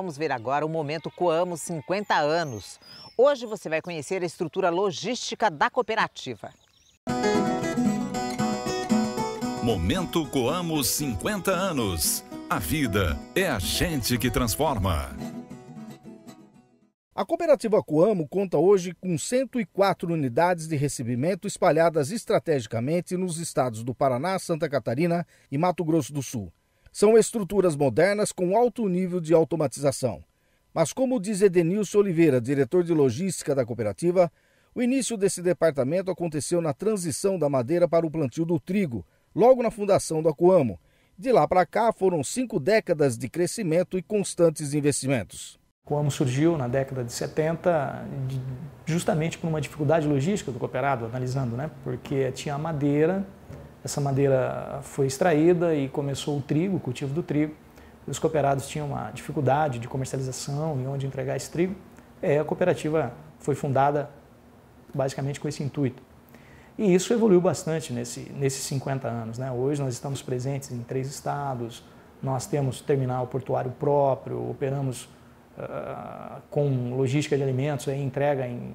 vamos ver agora o momento Coamo 50 anos. Hoje você vai conhecer a estrutura logística da cooperativa. Momento Coamo 50 anos. A vida é a gente que transforma. A cooperativa Coamo conta hoje com 104 unidades de recebimento espalhadas estrategicamente nos estados do Paraná, Santa Catarina e Mato Grosso do Sul. São estruturas modernas com alto nível de automatização. Mas, como diz Edenilson Oliveira, diretor de logística da cooperativa, o início desse departamento aconteceu na transição da madeira para o plantio do trigo, logo na fundação do Acuamo. De lá para cá foram cinco décadas de crescimento e constantes investimentos. O Acuamo surgiu na década de 70 justamente por uma dificuldade logística do cooperado, analisando, né? porque tinha a madeira essa madeira foi extraída e começou o trigo, o cultivo do trigo. Os cooperados tinham uma dificuldade de comercialização e onde entregar esse trigo. É, a cooperativa foi fundada basicamente com esse intuito. E isso evoluiu bastante nesse, nesses 50 anos. Né? Hoje nós estamos presentes em três estados, nós temos terminal portuário próprio, operamos uh, com logística de alimentos, aí, entrega em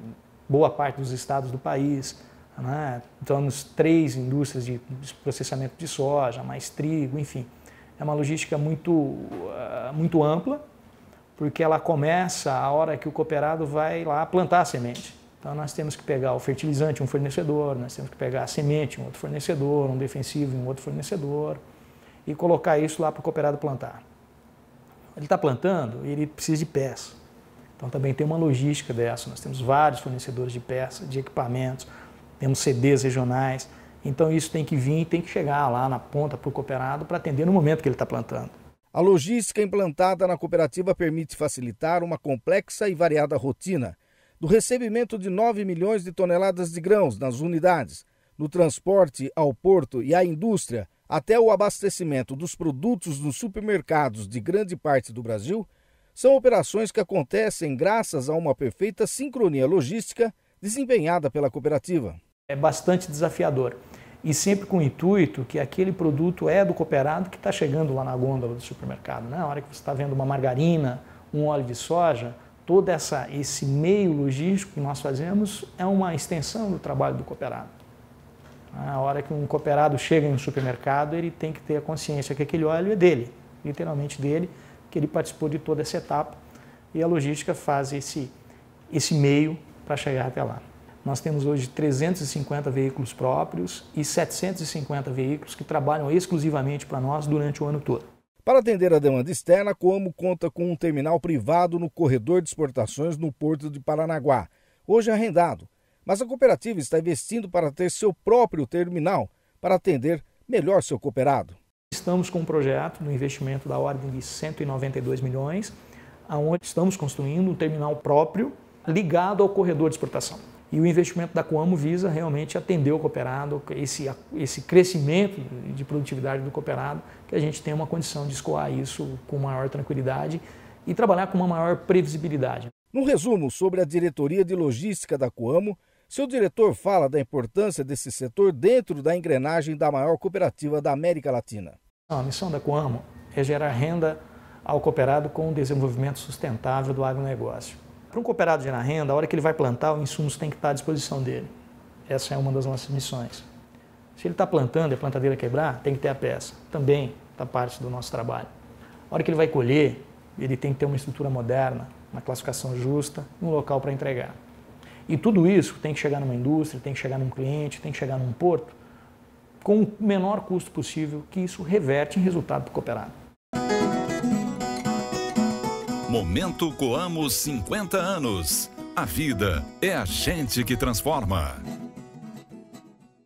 boa parte dos estados do país. Né? Temos então, três indústrias de processamento de soja, mais trigo, enfim. É uma logística muito, uh, muito ampla, porque ela começa a hora que o cooperado vai lá plantar a semente. Então nós temos que pegar o fertilizante um fornecedor, nós temos que pegar a semente um outro fornecedor, um defensivo um outro fornecedor e colocar isso lá para o cooperado plantar. Ele está plantando e ele precisa de peça. Então também tem uma logística dessa. Nós temos vários fornecedores de peça de equipamentos, MCDs regionais. Então isso tem que vir, e tem que chegar lá na ponta para o cooperado para atender no momento que ele está plantando. A logística implantada na cooperativa permite facilitar uma complexa e variada rotina. Do recebimento de 9 milhões de toneladas de grãos nas unidades, no transporte ao porto e à indústria, até o abastecimento dos produtos nos supermercados de grande parte do Brasil, são operações que acontecem graças a uma perfeita sincronia logística desempenhada pela cooperativa é bastante desafiador E sempre com o intuito que aquele produto é do cooperado que está chegando lá na gôndola do supermercado. Na né? hora que você está vendo uma margarina, um óleo de soja, todo essa, esse meio logístico que nós fazemos é uma extensão do trabalho do cooperado. Na hora que um cooperado chega em um supermercado, ele tem que ter a consciência que aquele óleo é dele, literalmente dele, que ele participou de toda essa etapa e a logística faz esse, esse meio para chegar até lá. Nós temos hoje 350 veículos próprios e 750 veículos que trabalham exclusivamente para nós durante o ano todo. Para atender a demanda externa, a Coamo conta com um terminal privado no corredor de exportações no Porto de Paranaguá, hoje é arrendado. Mas a cooperativa está investindo para ter seu próprio terminal para atender melhor seu cooperado. Estamos com um projeto de um investimento da ordem de 192 milhões, aonde estamos construindo um terminal próprio ligado ao corredor de exportação. E o investimento da Coamo visa realmente atender o cooperado, esse, esse crescimento de produtividade do cooperado, que a gente tem uma condição de escoar isso com maior tranquilidade e trabalhar com uma maior previsibilidade. No resumo sobre a diretoria de logística da Coamo, seu diretor fala da importância desse setor dentro da engrenagem da maior cooperativa da América Latina. A missão da Coamo é gerar renda ao cooperado com o desenvolvimento sustentável do agronegócio. Para um cooperado de na renda, a hora que ele vai plantar, o insumos tem que estar à disposição dele. Essa é uma das nossas missões. Se ele está plantando e a plantadeira quebrar, tem que ter a peça. Também está parte do nosso trabalho. A hora que ele vai colher, ele tem que ter uma estrutura moderna, uma classificação justa, um local para entregar. E tudo isso tem que chegar numa indústria, tem que chegar num cliente, tem que chegar num porto, com o menor custo possível, que isso reverte em resultado para o cooperado. Momento Coamos 50 anos. A vida é a gente que transforma.